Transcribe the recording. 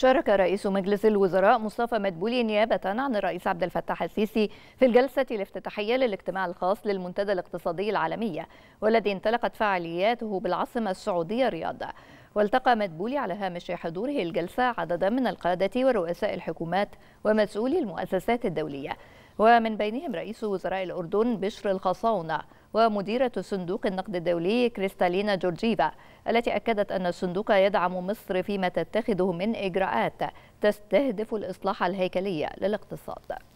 شارك رئيس مجلس الوزراء مصطفى مدبولي نيابة عن الرئيس عبد الفتاح السيسي في الجلسة الافتتاحية للاجتماع الخاص للمنتدى الاقتصادي العالمي والذي انطلقت فعالياته بالعاصمة السعودية الرياض والتقى مدبولي على هامش حضوره الجلسة عددا من القادة ورؤساء الحكومات ومسؤولي المؤسسات الدولية ومن بينهم رئيس وزراء الأردن بشر الخصاونة ومديرة صندوق النقد الدولي كريستالينا جورجيفا التي أكدت أن الصندوق يدعم مصر فيما تتخذه من إجراءات تستهدف الإصلاح الهيكلي للاقتصاد